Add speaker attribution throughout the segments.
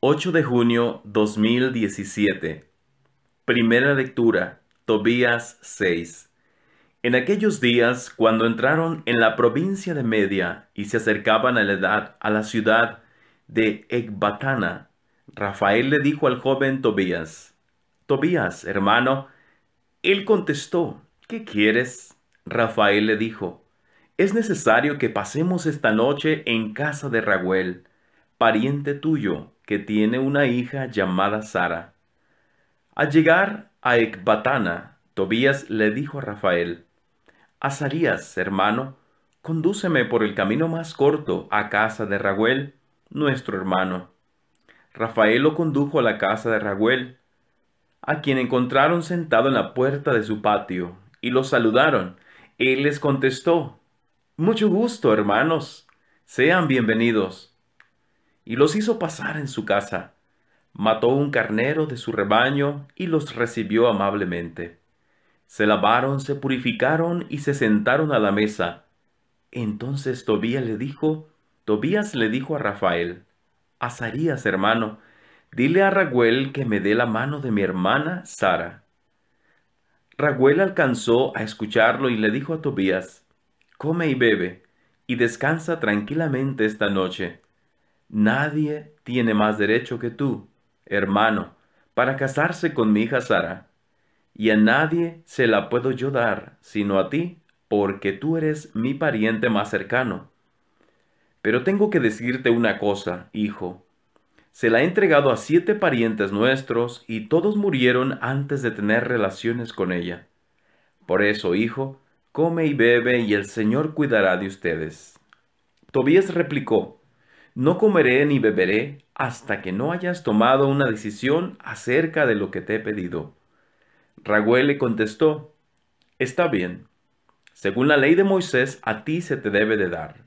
Speaker 1: 8 de junio 2017. Primera lectura. Tobías 6. En aquellos días, cuando entraron en la provincia de Media y se acercaban a la, edad, a la ciudad de Ecbatana, Rafael le dijo al joven Tobías, Tobías, hermano, él contestó, ¿qué quieres? Rafael le dijo, es necesario que pasemos esta noche en casa de Raguel, pariente tuyo, que tiene una hija llamada Sara. Al llegar a Ecbatana, Tobías le dijo a Rafael, Azarías, hermano, condúceme por el camino más corto a casa de Raguel, nuestro hermano. Rafael lo condujo a la casa de Raguel, a quien encontraron sentado en la puerta de su patio, y lo saludaron. Él les contestó, Mucho gusto, hermanos. Sean bienvenidos y los hizo pasar en su casa. Mató un carnero de su rebaño y los recibió amablemente. Se lavaron, se purificaron y se sentaron a la mesa. Entonces Tobías le dijo, Tobías le dijo a Rafael, Azarías, hermano, dile a Raguel que me dé la mano de mi hermana Sara. Raguel alcanzó a escucharlo y le dijo a Tobías, Come y bebe, y descansa tranquilamente esta noche, Nadie tiene más derecho que tú, hermano, para casarse con mi hija Sara, y a nadie se la puedo yo dar, sino a ti, porque tú eres mi pariente más cercano. Pero tengo que decirte una cosa, hijo. Se la he entregado a siete parientes nuestros y todos murieron antes de tener relaciones con ella. Por eso, hijo, come y bebe y el Señor cuidará de ustedes. Tobías replicó, no comeré ni beberé hasta que no hayas tomado una decisión acerca de lo que te he pedido. Raguel le contestó, Está bien, según la ley de Moisés a ti se te debe de dar.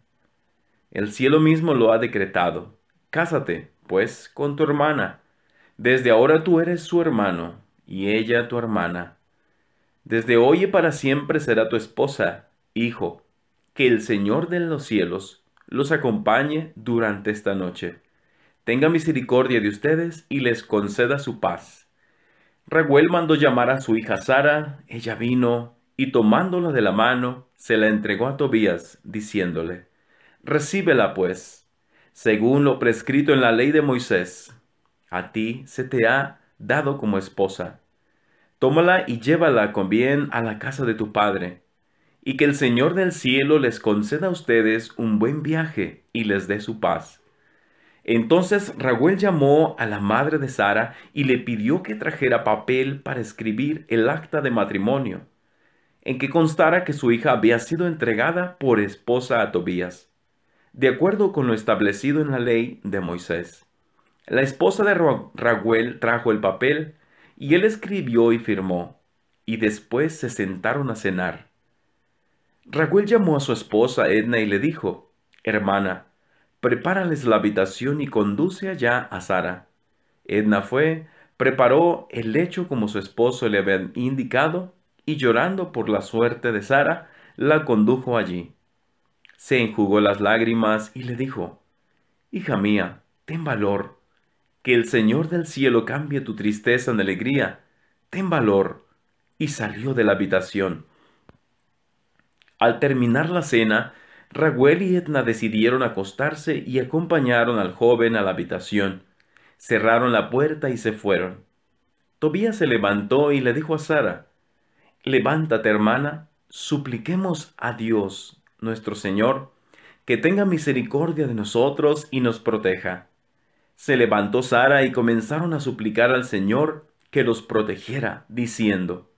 Speaker 1: El cielo mismo lo ha decretado. Cásate, pues, con tu hermana. Desde ahora tú eres su hermano y ella tu hermana. Desde hoy y para siempre será tu esposa, hijo, que el Señor de los cielos los acompañe durante esta noche. Tenga misericordia de ustedes y les conceda su paz. Raguel mandó llamar a su hija Sara, ella vino, y tomándola de la mano, se la entregó a Tobías, diciéndole, Recíbela pues, según lo prescrito en la ley de Moisés. A ti se te ha dado como esposa. Tómala y llévala con bien a la casa de tu padre y que el Señor del cielo les conceda a ustedes un buen viaje y les dé su paz. Entonces Raúl llamó a la madre de Sara y le pidió que trajera papel para escribir el acta de matrimonio, en que constara que su hija había sido entregada por esposa a Tobías, de acuerdo con lo establecido en la ley de Moisés. La esposa de Raguel trajo el papel y él escribió y firmó, y después se sentaron a cenar. Raguel llamó a su esposa Edna y le dijo, Hermana, prepárales la habitación y conduce allá a Sara. Edna fue, preparó el lecho como su esposo le había indicado, y llorando por la suerte de Sara, la condujo allí. Se enjugó las lágrimas y le dijo, Hija mía, ten valor, que el Señor del cielo cambie tu tristeza en alegría, ten valor. Y salió de la habitación. Al terminar la cena, Raguel y Etna decidieron acostarse y acompañaron al joven a la habitación. Cerraron la puerta y se fueron. Tobías se levantó y le dijo a Sara, Levántate, hermana, supliquemos a Dios, nuestro Señor, que tenga misericordia de nosotros y nos proteja. Se levantó Sara y comenzaron a suplicar al Señor que los protegiera, diciendo,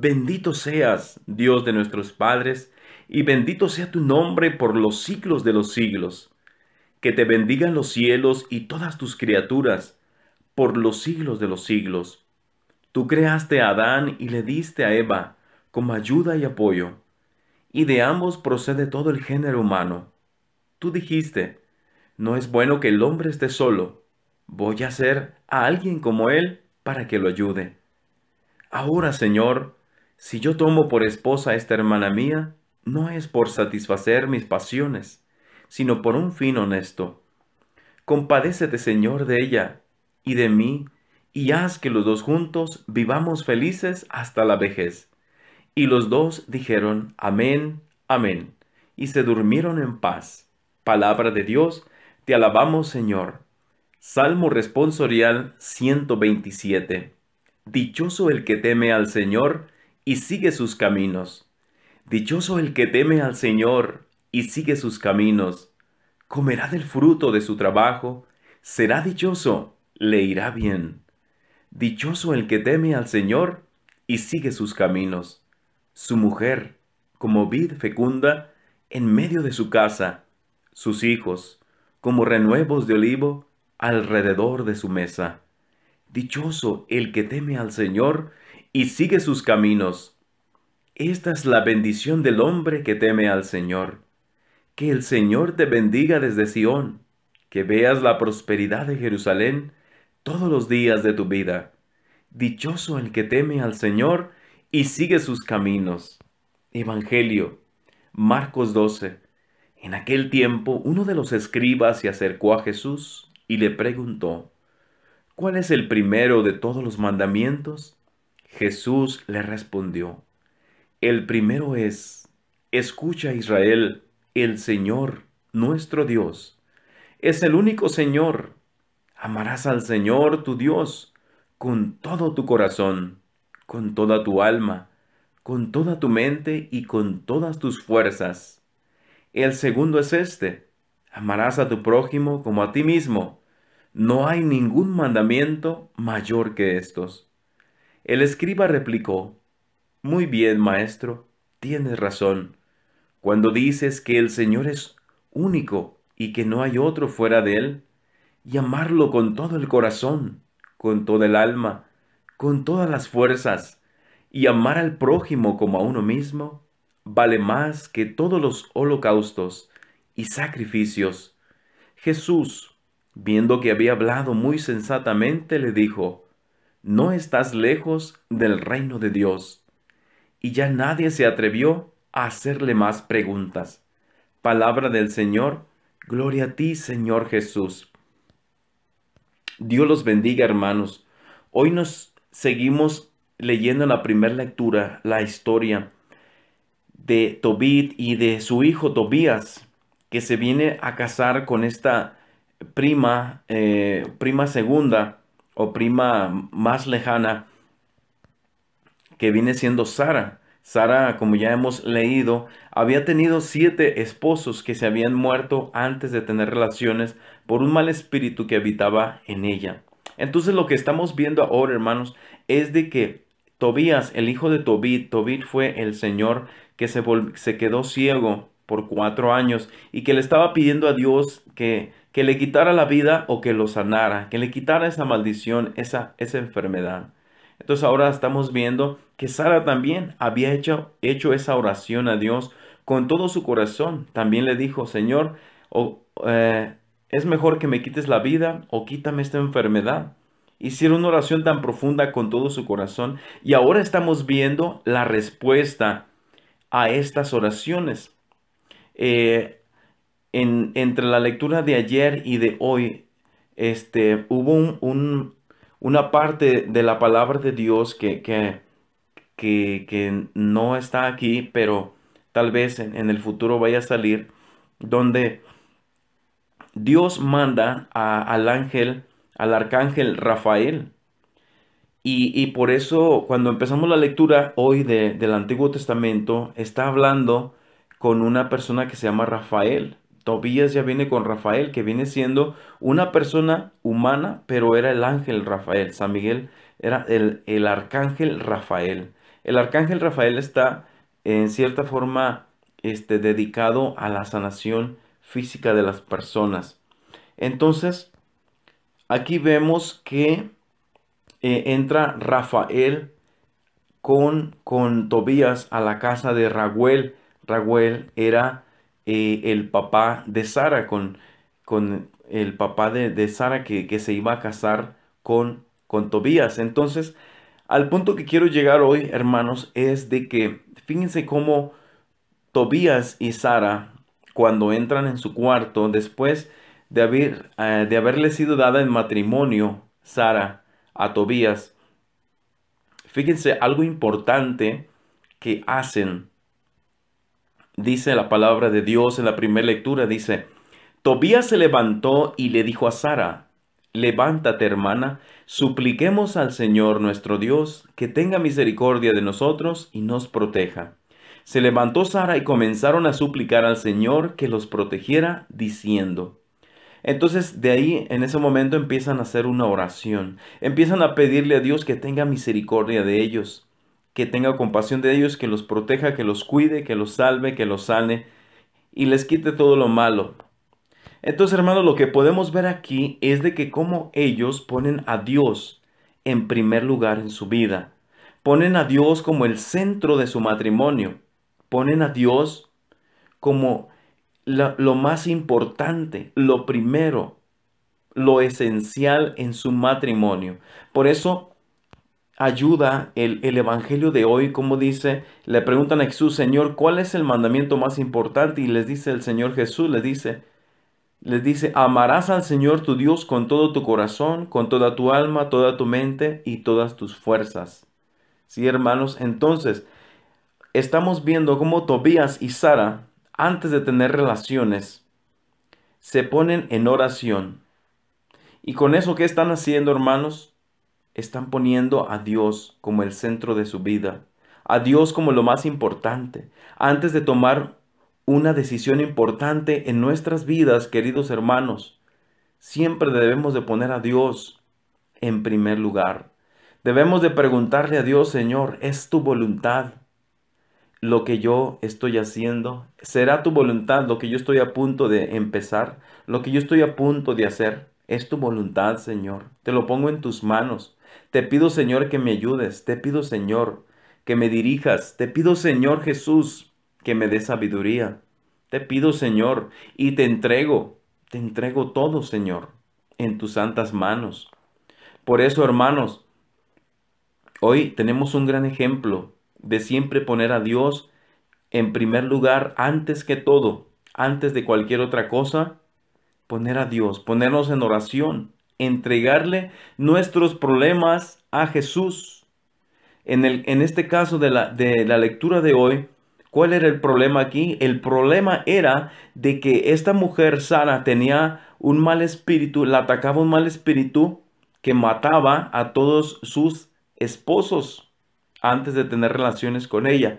Speaker 1: Bendito seas, Dios de nuestros padres, y bendito sea tu nombre por los siglos de los siglos. Que te bendigan los cielos y todas tus criaturas, por los siglos de los siglos. Tú creaste a Adán y le diste a Eva, como ayuda y apoyo, y de ambos procede todo el género humano. Tú dijiste, no es bueno que el hombre esté solo, voy a hacer a alguien como él para que lo ayude. Ahora, Señor, si yo tomo por esposa a esta hermana mía, no es por satisfacer mis pasiones, sino por un fin honesto. Compadécete, Señor, de ella y de mí, y haz que los dos juntos vivamos felices hasta la vejez. Y los dos dijeron, Amén, Amén, y se durmieron en paz. Palabra de Dios, te alabamos, Señor. Salmo responsorial 127. Dichoso el que teme al Señor, y sigue sus caminos. Dichoso el que teme al Señor y sigue sus caminos. Comerá del fruto de su trabajo, será dichoso, le irá bien. Dichoso el que teme al Señor y sigue sus caminos. Su mujer, como vid fecunda, en medio de su casa, sus hijos, como renuevos de olivo, alrededor de su mesa. Dichoso el que teme al Señor y sigue sus caminos. Esta es la bendición del hombre que teme al Señor. Que el Señor te bendiga desde Sión, que veas la prosperidad de Jerusalén todos los días de tu vida. Dichoso el que teme al Señor y sigue sus caminos. Evangelio, Marcos 12. En aquel tiempo uno de los escribas se acercó a Jesús y le preguntó, ¿Cuál es el primero de todos los mandamientos? Jesús le respondió, el primero es, escucha Israel, el Señor, nuestro Dios, es el único Señor. Amarás al Señor tu Dios con todo tu corazón, con toda tu alma, con toda tu mente y con todas tus fuerzas. El segundo es este, amarás a tu prójimo como a ti mismo. No hay ningún mandamiento mayor que estos. El escriba replicó, Muy bien, maestro, tienes razón. Cuando dices que el Señor es único y que no hay otro fuera de Él, y amarlo con todo el corazón, con toda el alma, con todas las fuerzas, y amar al prójimo como a uno mismo, vale más que todos los holocaustos y sacrificios. Jesús, viendo que había hablado muy sensatamente, le dijo, no estás lejos del reino de Dios. Y ya nadie se atrevió a hacerle más preguntas. Palabra del Señor, gloria a ti, Señor Jesús. Dios los bendiga, hermanos. Hoy nos seguimos leyendo en la primera lectura la historia de Tobit y de su hijo Tobías, que se viene a casar con esta prima, eh, prima segunda, o prima más lejana que viene siendo Sara. Sara, como ya hemos leído, había tenido siete esposos que se habían muerto antes de tener relaciones por un mal espíritu que habitaba en ella. Entonces lo que estamos viendo ahora, hermanos, es de que Tobías, el hijo de Tobit, Tobit fue el señor que se, se quedó ciego por cuatro años y que le estaba pidiendo a Dios que que le quitara la vida o que lo sanara, que le quitara esa maldición, esa, esa enfermedad. Entonces ahora estamos viendo que Sara también había hecho, hecho esa oración a Dios con todo su corazón. También le dijo, Señor, eh, es mejor que me quites la vida o quítame esta enfermedad. Hicieron una oración tan profunda con todo su corazón y ahora estamos viendo la respuesta a estas oraciones. Eh, en, entre la lectura de ayer y de hoy, este, hubo una parte de la palabra de Dios que, que, no está aquí, pero tal vez en, el futuro vaya a salir, donde Dios manda al ángel, al arcángel Rafael. Y, por eso cuando empezamos la lectura hoy del Antiguo Testamento, está hablando con una persona que se llama Rafael. Tobías ya viene con Rafael, que viene siendo una persona humana, pero era el ángel Rafael. San Miguel era el, el arcángel Rafael. El arcángel Rafael está en cierta forma este, dedicado a la sanación física de las personas. Entonces, aquí vemos que eh, entra Rafael con, con Tobías a la casa de Raguel. Raguel era eh, el papá de Sara, con, con el papá de, Sara que, se iba a casar con, con Tobías. Entonces, al punto que quiero llegar hoy, hermanos, es de que fíjense cómo Tobías y Sara, cuando entran en su cuarto, después de, haber, eh, de haberle sido dada en matrimonio Sara a Tobías, fíjense algo importante que hacen dice la palabra de Dios en la primera lectura, dice, Tobías se levantó y le dijo a Sara, levántate hermana, supliquemos al Señor nuestro Dios que tenga misericordia de nosotros y nos proteja. Se levantó Sara y comenzaron a suplicar al Señor que los protegiera, diciendo. Entonces de ahí, en ese momento, empiezan a hacer una oración, empiezan a pedirle a Dios que tenga misericordia de ellos que tenga compasión de ellos, que los proteja, que los cuide, que los salve, que los sane y les quite todo lo malo. Entonces, hermanos, lo que podemos ver aquí es de que como ellos ponen a Dios en primer lugar en su vida. Ponen a Dios como el centro de su matrimonio. Ponen a Dios como lo más importante, lo primero, lo esencial en su matrimonio. Por eso ayuda el, Evangelio de hoy, como dice, le preguntan a Jesús, Señor, ¿cuál es el mandamiento más importante? Y les dice el Señor Jesús, les dice, les dice, amarás al Señor tu Dios con todo tu corazón, con toda tu alma, toda tu mente y todas tus fuerzas. Sí, hermanos, entonces, estamos viendo cómo Tobías y Sara, antes de tener relaciones, se ponen en oración. Y con eso, ¿qué están haciendo, hermanos? están poniendo a Dios como el centro de su vida, a Dios como lo más importante. Antes de tomar una decisión importante en nuestras vidas, queridos hermanos, siempre debemos de poner a Dios en primer lugar. Debemos de preguntarle a Dios, Señor, ¿es tu voluntad lo que yo estoy haciendo? ¿Será tu voluntad lo que yo estoy a punto de empezar? ¿Lo que yo estoy a punto de hacer? ¿Es tu voluntad, Señor? Te lo pongo en tus manos. Te pido, Señor, que me ayudes. Te pido, Señor, que me dirijas. Te pido, Señor Jesús, que me dé sabiduría. Te pido, Señor, y te entrego, te entrego todo, Señor, en tus santas manos. Por eso, hermanos, hoy tenemos un gran ejemplo de siempre poner a Dios en primer lugar, antes que todo, antes de cualquier otra cosa, poner a Dios, ponernos en oración, entregarle nuestros problemas a Jesús. En, el, en este caso de la, de la lectura de hoy, ¿cuál era el problema aquí? El problema era de que esta mujer sana tenía un mal espíritu, la atacaba un mal espíritu que mataba a todos sus esposos antes de tener relaciones con ella.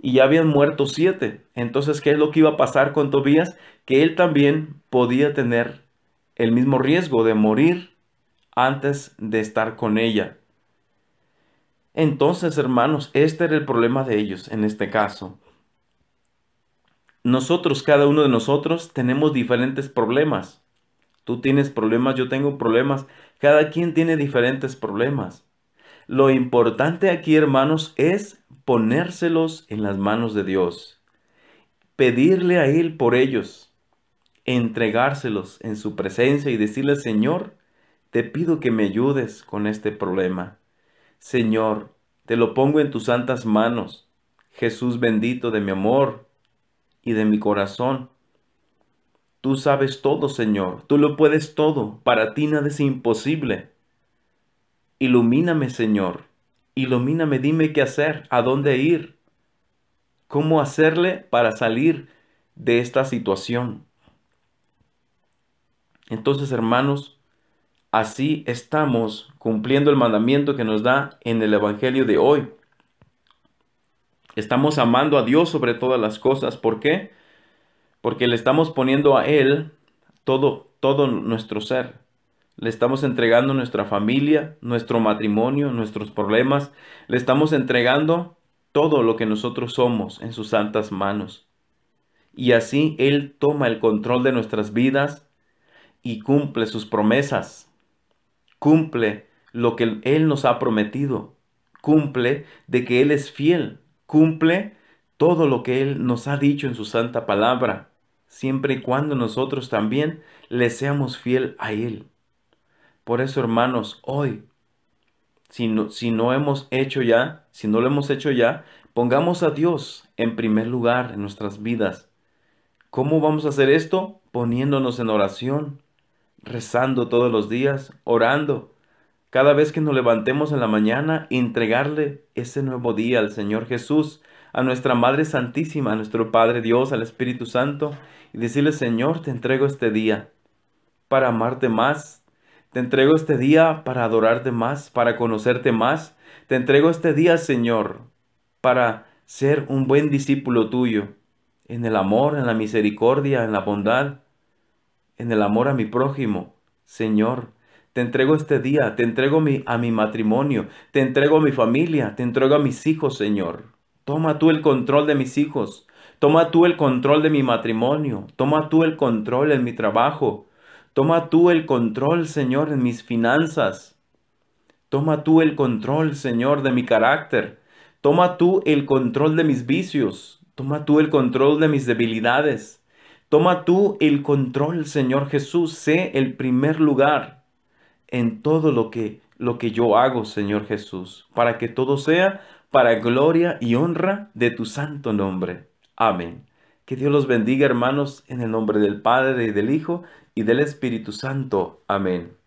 Speaker 1: Y ya habían muerto siete. Entonces, ¿qué es lo que iba a pasar con Tobías? Que él también podía tener el mismo riesgo de morir antes de estar con ella. Entonces, hermanos, este era el problema de ellos en este caso. Nosotros, cada uno de nosotros, tenemos diferentes problemas. Tú tienes problemas, yo tengo problemas, cada quien tiene diferentes problemas. Lo importante aquí, hermanos, es ponérselos en las manos de Dios, pedirle a Él por ellos entregárselos en su presencia y decirle, Señor, te pido que me ayudes con este problema. Señor, te lo pongo en tus santas manos. Jesús bendito de mi amor y de mi corazón. Tú sabes todo, Señor. Tú lo puedes todo. Para ti nada es imposible. Ilumíname, Señor. Ilumíname, dime qué hacer, a dónde ir, cómo hacerle para salir de esta situación. Entonces, hermanos, así estamos cumpliendo el mandamiento que nos da en el Evangelio de hoy. Estamos amando a Dios sobre todas las cosas. ¿Por qué? Porque le estamos poniendo a Él todo, todo nuestro ser. Le estamos entregando nuestra familia, nuestro matrimonio, nuestros problemas. Le estamos entregando todo lo que nosotros somos en sus santas manos. Y así Él toma el control de nuestras vidas y cumple sus promesas. Cumple lo que Él nos ha prometido. Cumple de que Él es fiel. Cumple todo lo que Él nos ha dicho en su santa palabra, siempre y cuando nosotros también le seamos fiel a Él. Por eso, hermanos, hoy, si no, si no hemos hecho ya, si no lo hemos hecho ya, pongamos a Dios en primer lugar en nuestras vidas. ¿Cómo vamos a hacer esto? Poniéndonos en oración, rezando todos los días, orando, cada vez que nos levantemos en la mañana, entregarle ese nuevo día al Señor Jesús, a nuestra Madre Santísima, a nuestro Padre Dios, al Espíritu Santo, y decirle, Señor, te entrego este día para amarte más, te entrego este día para adorarte más, para conocerte más, te entrego este día, Señor, para ser un buen discípulo tuyo, en el amor, en la misericordia, en la bondad, en el amor a mi prójimo. Señor, te entrego este día, te entrego mi, a mi matrimonio, te entrego a mi familia, te entrego a mis hijos, Señor. Toma tú el control de mis hijos, toma tú el control de mi matrimonio, toma tú el control en mi trabajo, toma tú el control, Señor, en mis finanzas. Toma tú el control, Señor, de mi carácter. Toma tú el control de mis vicios. Toma tú el control de mis debilidades. Toma tú el control, Señor Jesús. Sé el primer lugar en todo lo que, lo que yo hago, Señor Jesús, para que todo sea para gloria y honra de tu santo nombre. Amén. Que Dios los bendiga, hermanos, en el nombre del Padre, y del Hijo y del Espíritu Santo. Amén.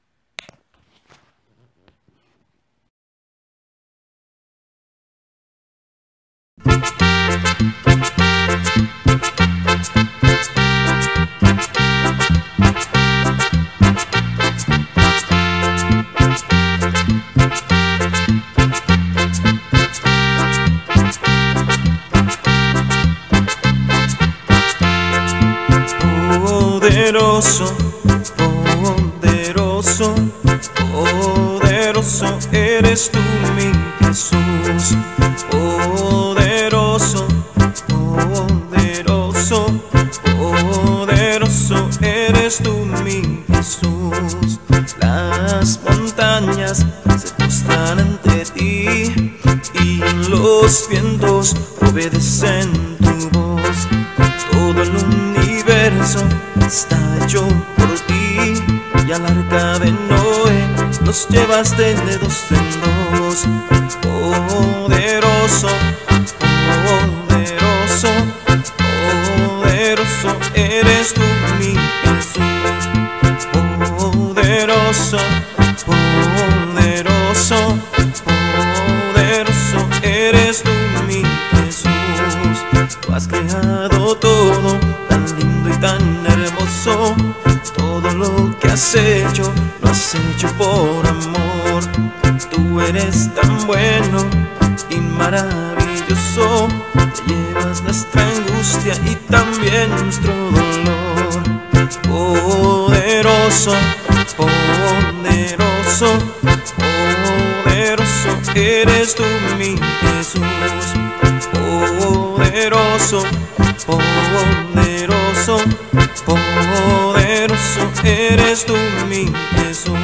Speaker 2: de dos dedos, poderoso, poderoso, poderoso eres tú mi Jesús, poderoso, poderoso, poderoso eres tú mi Jesús, tú has creado todo tan lindo y tan hermoso, todo lo que has hecho lo has hecho por amor. Tú eres tan bueno y maravilloso, llevas nuestra angustia y también nuestro dolor. Poderoso, poderoso, poderoso eres tú mi Jesús. Poderoso, poderoso, poderoso eres tú mi Jesús.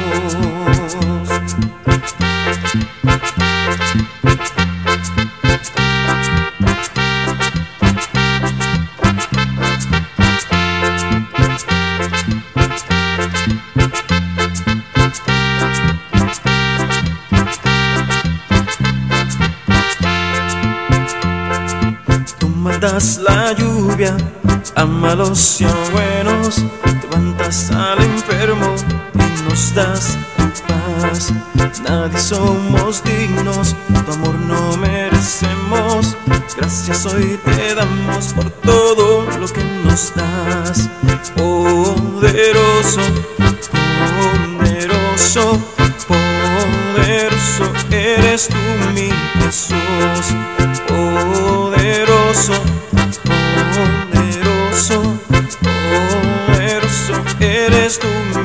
Speaker 2: guardas la lluvia, a malos y a buenos, levantas al enfermo y nos das paz. Nadie somos dignos, tu amor no merecemos. Gracias hoy te damos por todo lo que nos das. Poderoso, poderoso, poderoso eres tú, mi Jesús. Oh, Poderoso, poderoso, poderoso eres tú.